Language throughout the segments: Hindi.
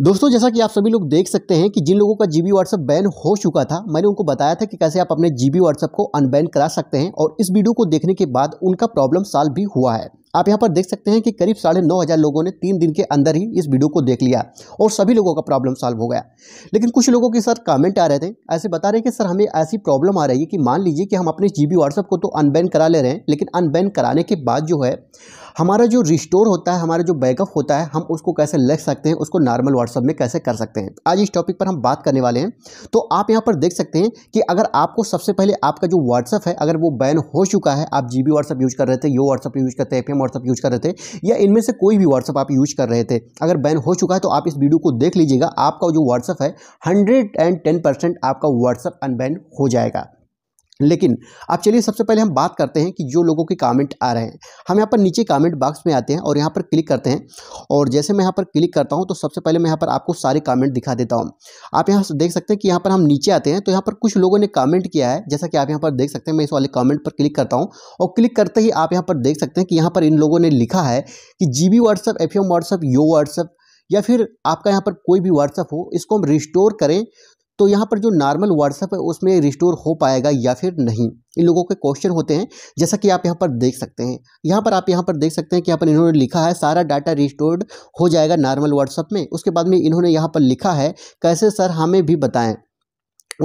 दोस्तों जैसा कि आप सभी लोग देख सकते हैं कि जिन लोगों का जीबी व्हाट्सएप बैन हो चुका था मैंने उनको बताया था कि कैसे आप अपने जीबी व्हाट्सएप को अनबैन करा सकते हैं और इस वीडियो को देखने के बाद उनका प्रॉब्लम सॉल्व भी हुआ है आप यहाँ पर देख सकते हैं कि करीब साढ़े नौ हज़ार लोगों ने तीन दिन के अंदर ही इस वीडियो को देख लिया और सभी लोगों का प्रॉब्लम सॉल्व हो गया लेकिन कुछ लोगों के सर कमेंट आ रहे थे ऐसे बता रहे हैं कि सर हमें ऐसी प्रॉब्लम आ रही है कि मान लीजिए कि हम अपने जी बी को तो अनबैन करा ले रहे हैं लेकिन अनबैन कराने के बाद जो है हमारा जो रिस्टोर होता है हमारा जो बैकअप होता है हम उसको कैसे लग सकते हैं उसको नॉर्मल व्हाट्सअप में कैसे कर सकते हैं आज इस टॉपिक पर हम बात करने वाले हैं तो आप यहाँ पर देख सकते हैं कि अगर आपको सबसे पहले आपका जो व्हाट्सअप है अगर वो बैन हो चुका है आप जी बी व्हाट्सअप यूज़ कर रहे थे यो व्हाट्सअप यूज़ करते हैं व्हाट्सअप यूज़ कर रहे थे या इनमें से कोई भी व्हाट्सअप आप यूज़ कर रहे थे अगर बैन हो चुका है तो आप इस वीडियो को देख लीजिएगा आपका जो व्हाट्सअप है हंड्रेड एंड टेन परसेंट आपका व्हाट्सअप अनबैन हो जाएगा लेकिन अब चलिए सबसे पहले हम बात करते हैं कि जो लोगों के कमेंट आ रहे हैं हम यहाँ पर नीचे कमेंट बॉक्स में आते हैं और यहाँ पर क्लिक करते हैं और जैसे मैं यहाँ पर क्लिक करता हूँ तो सबसे पहले मैं यहाँ पर आपको सारे कमेंट दिखा देता हूँ आप यहाँ देख सकते हैं कि यहाँ पर हम नीचे आते हैं तो यहाँ पर कुछ लोगों ने कमेंट किया है जैसा कि आप यहाँ पर देख सकते हैं मैं इस वाले कमेंट पर क्लिक करता हूँ और क्लिक करते ही आप यहाँ पर देख सकते हैं कि यहाँ पर इन लोगों ने लिखा है कि G B WhatsApp F M WhatsApp yo WhatsApp या फिर आपका यहाँ पर कोई भी व्हाट्सअप हो इसको हम रिस्टोर करें तो यहाँ पर जो नॉर्मल व्हाट्सएप है उसमें रिस्टोर हो पाएगा या फिर नहीं इन लोगों के क्वेश्चन होते हैं जैसा कि आप यहाँ पर देख सकते हैं यहाँ पर आप यहाँ पर देख सकते हैं कि यहाँ पर इन्होंने लिखा है सारा डाटा रिस्टोर्ड हो जाएगा नॉर्मल व्हाट्सएप में उसके बाद में इन्होंने यहाँ पर लिखा है कैसे सर हमें भी बताएं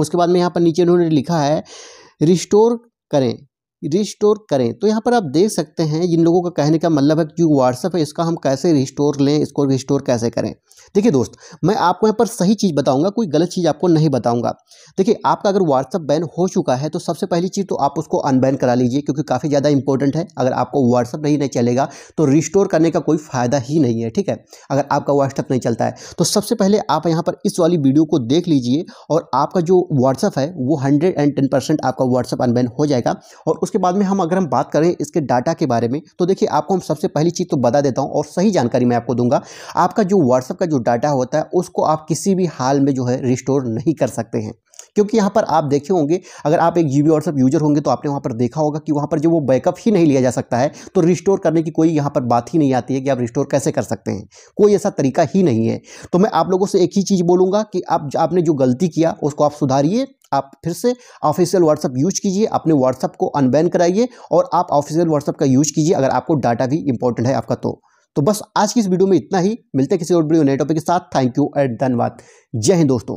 उसके बाद में यहाँ पर नीचे इन्होंने लिखा है रिस्टोर करें रिस्टोर करें तो यहाँ पर आप देख सकते हैं इन लोगों का कहने का मतलब है कि जो व्हाट्सअप है इसका हम कैसे रिस्टोर लें इसको रिस्टोर कैसे करें देखिए दोस्त मैं आपको यहाँ पर सही चीज़ बताऊंगा कोई गलत चीज़ आपको नहीं बताऊंगा देखिए आपका अगर व्हाट्सअप बैन हो चुका है तो सबसे पहली चीज़ तो आप उसको अनबैन करा लीजिए क्योंकि काफ़ी ज़्यादा इंपॉर्टेंट है अगर आपको व्हाट्सअप नहीं नहीं चलेगा तो रिस्टोर करने का कोई फ़ायदा ही नहीं है ठीक है अगर आपका व्हाट्सअप नहीं चलता है तो सबसे पहले आप यहाँ पर इस वाली वीडियो को देख लीजिए और आपका जो व्हाट्सअप है वो हंड्रेड आपका व्हाट्सअप अनबैन हो जाएगा और उसके बाद में हम अगर हम बात करें इसके डाटा के बारे में तो देखिए आपको हम सबसे पहली चीज़ तो बता देता हूँ और सही जानकारी मैं आपको दूंगा आपका जो व्हाट्सअप का जो डाटा होता है उसको आप किसी भी हाल में जो है रिस्टोर नहीं कर सकते हैं क्योंकि यहाँ पर आप देखे होंगे अगर आप एक जी बी व्हाट्सअप यूजर होंगे तो आपने वहाँ पर देखा होगा कि वहाँ पर जो वो बैकअप ही नहीं लिया जा सकता है तो रिस्टोर करने की कोई यहाँ पर बात ही नहीं आती है कि आप रिस्टोर कैसे कर सकते हैं कोई ऐसा तरीका ही नहीं है तो मैं आप लोगों से एक ही चीज़ बोलूँगा कि आप आपने जो गलती किया उसको आप सुधारिए आप फिर से ऑफिशियल व्हाट्सअप यूज कीजिए अपने व्हाट्सअप को अनबैन कराइए और आप ऑफिशियल व्हाट्सअप का यूज कीजिए अगर आपको डाटा भी इंपॉर्टेंट है आपका तो तो बस आज की इस वीडियो में इतना ही मिलते हैं किसी और वीडियो नए टॉपिक के साथ थैंक यू एंड धन्यवाद जय हिंद दोस्तों